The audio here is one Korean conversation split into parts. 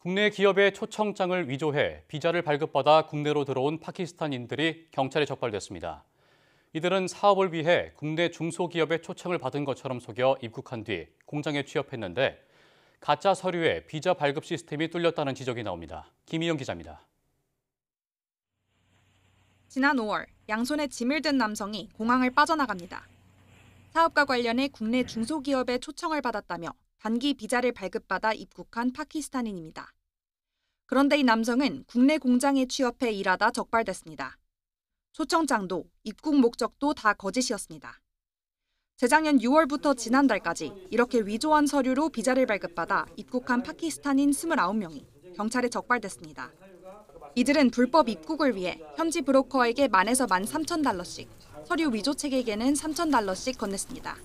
국내 기업의 초청장을 위조해 비자를 발급받아 국내로 들어온 파키스탄인들이 경찰에 적발됐습니다. 이들은 사업을 위해 국내 중소기업의 초청을 받은 것처럼 속여 입국한 뒤 공장에 취업했는데 가짜 서류에 비자 발급 시스템이 뚫렸다는 지적이 나옵니다. 김희영 기자입니다. 지난 5월 양손에 짐을 든 남성이 공항을 빠져나갑니다. 사업과 관련해 국내 중소기업의 초청을 받았다며 단기 비자를 발급받아 입국한 파키스탄인입니다. 그런데 이 남성은 국내 공장에 취업해 일하다 적발됐습니다. 초청장도 입국 목적도 다 거짓이었습니다. 재작년 6월부터 지난달까지 이렇게 위조한 서류로 비자를 발급받아 입국한 파키스탄인 29명이 경찰에 적발됐습니다. 이들은 불법 입국을 위해 현지 브로커에게 만에서 만 3천 달러씩, 서류 위조 책에게는 3천 달러씩 건넸습니다.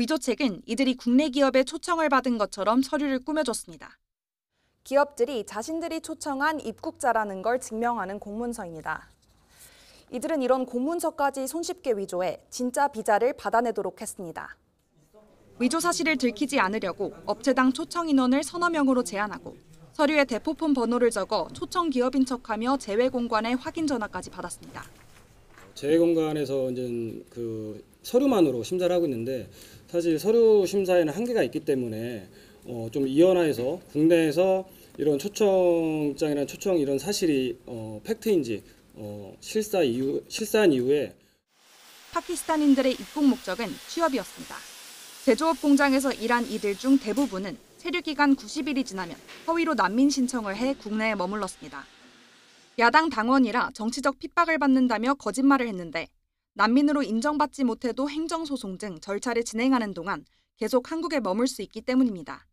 위조책은 이들이 국내 기업의 초청을 받은 것처럼 서류를 꾸며줬습니다. 기업들이 자신들이 초청한 입국자라는 걸 증명하는 공문서입니다. 이들은 이런 공문서까지 손쉽게 위조해 진짜 비자를 받아내도록 했습니다. 위조 사실을 들키지 않으려고 업체당 초청 인원을 서너 명으로 제한하고 서류에 대포폰 번호를 적어 초청 기업인 척하며 제외 공관에 확인 전화까지 받았습니다. 재외공관에서 이제 그 서류만으로 심사를 하고 있는데 사실 서류 심사에는 한계가 있기 때문에 어, 좀 이원화해서 국내에서 이런 초청장이나 초청 이런 사실이 어, 팩트인지 어, 실사 이후 실사한 이후에 파키스탄인들의 입국 목적은 취업이었습니다. 제조업 공장에서 일한 이들 중 대부분은 체류 기간 90일이 지나면 허위로 난민 신청을 해 국내에 머물렀습니다. 야당 당원이라 정치적 핍박을 받는다며 거짓말을 했는데 난민으로 인정받지 못해도 행정소송 등 절차를 진행하는 동안 계속 한국에 머물 수 있기 때문입니다.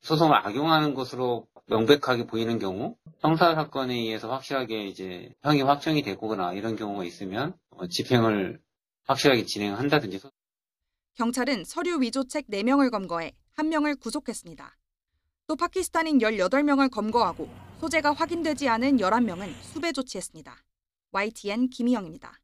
소송을 악용하는 것으로 명백하게 보이는 경우 형사 사건에 의해서 확실하게 이제 형이 확정이 되거나 이런 경우가 있으면 어, 집행을 확실하게 진행한다든지 경찰은 서류 위조책 4명을 검거해 1명을 구속했습니다. 또 파키스탄인 18명을 검거하고 소재가 확인되지 않은 11명은 수배 조치했습니다. YTN 김희영입니다.